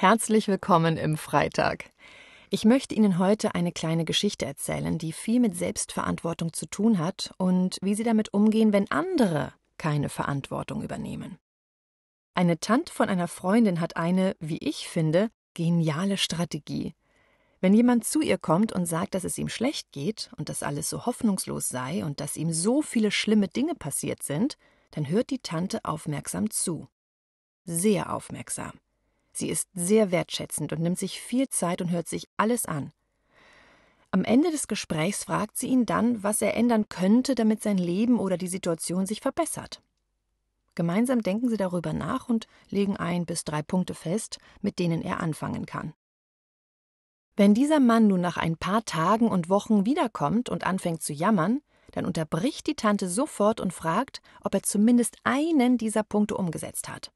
Herzlich willkommen im Freitag. Ich möchte Ihnen heute eine kleine Geschichte erzählen, die viel mit Selbstverantwortung zu tun hat und wie Sie damit umgehen, wenn andere keine Verantwortung übernehmen. Eine Tante von einer Freundin hat eine, wie ich finde, geniale Strategie. Wenn jemand zu ihr kommt und sagt, dass es ihm schlecht geht und dass alles so hoffnungslos sei und dass ihm so viele schlimme Dinge passiert sind, dann hört die Tante aufmerksam zu. Sehr aufmerksam. Sie ist sehr wertschätzend und nimmt sich viel Zeit und hört sich alles an. Am Ende des Gesprächs fragt sie ihn dann, was er ändern könnte, damit sein Leben oder die Situation sich verbessert. Gemeinsam denken sie darüber nach und legen ein bis drei Punkte fest, mit denen er anfangen kann. Wenn dieser Mann nun nach ein paar Tagen und Wochen wiederkommt und anfängt zu jammern, dann unterbricht die Tante sofort und fragt, ob er zumindest einen dieser Punkte umgesetzt hat.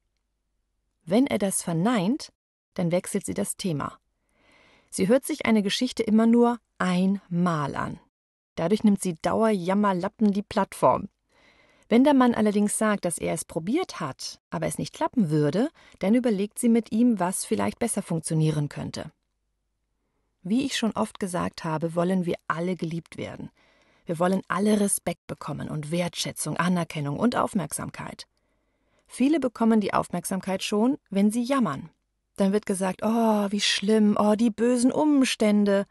Wenn er das verneint, dann wechselt sie das Thema. Sie hört sich eine Geschichte immer nur einmal an. Dadurch nimmt sie Dauerjammerlappen die Plattform. Wenn der Mann allerdings sagt, dass er es probiert hat, aber es nicht klappen würde, dann überlegt sie mit ihm, was vielleicht besser funktionieren könnte. Wie ich schon oft gesagt habe, wollen wir alle geliebt werden. Wir wollen alle Respekt bekommen und Wertschätzung, Anerkennung und Aufmerksamkeit. Viele bekommen die Aufmerksamkeit schon, wenn sie jammern. Dann wird gesagt, oh, wie schlimm, oh, die bösen Umstände.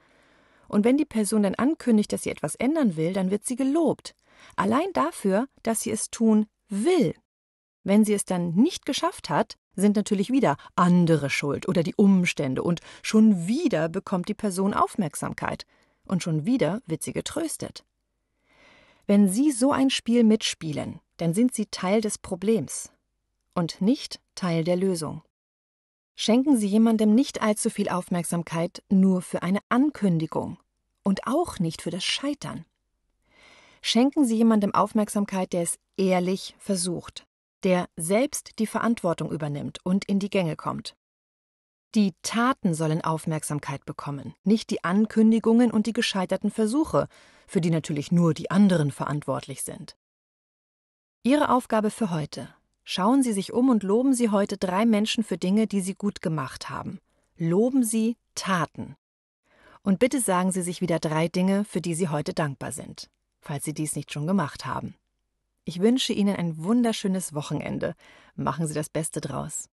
Und wenn die Person dann ankündigt, dass sie etwas ändern will, dann wird sie gelobt. Allein dafür, dass sie es tun will. Wenn sie es dann nicht geschafft hat, sind natürlich wieder andere schuld oder die Umstände und schon wieder bekommt die Person Aufmerksamkeit und schon wieder wird sie getröstet. Wenn Sie so ein Spiel mitspielen, dann sind Sie Teil des Problems und nicht Teil der Lösung. Schenken Sie jemandem nicht allzu viel Aufmerksamkeit nur für eine Ankündigung und auch nicht für das Scheitern. Schenken Sie jemandem Aufmerksamkeit, der es ehrlich versucht, der selbst die Verantwortung übernimmt und in die Gänge kommt. Die Taten sollen Aufmerksamkeit bekommen, nicht die Ankündigungen und die gescheiterten Versuche, für die natürlich nur die anderen verantwortlich sind. Ihre Aufgabe für heute Schauen Sie sich um und loben Sie heute drei Menschen für Dinge, die Sie gut gemacht haben. Loben Sie Taten. Und bitte sagen Sie sich wieder drei Dinge, für die Sie heute dankbar sind, falls Sie dies nicht schon gemacht haben. Ich wünsche Ihnen ein wunderschönes Wochenende. Machen Sie das Beste draus.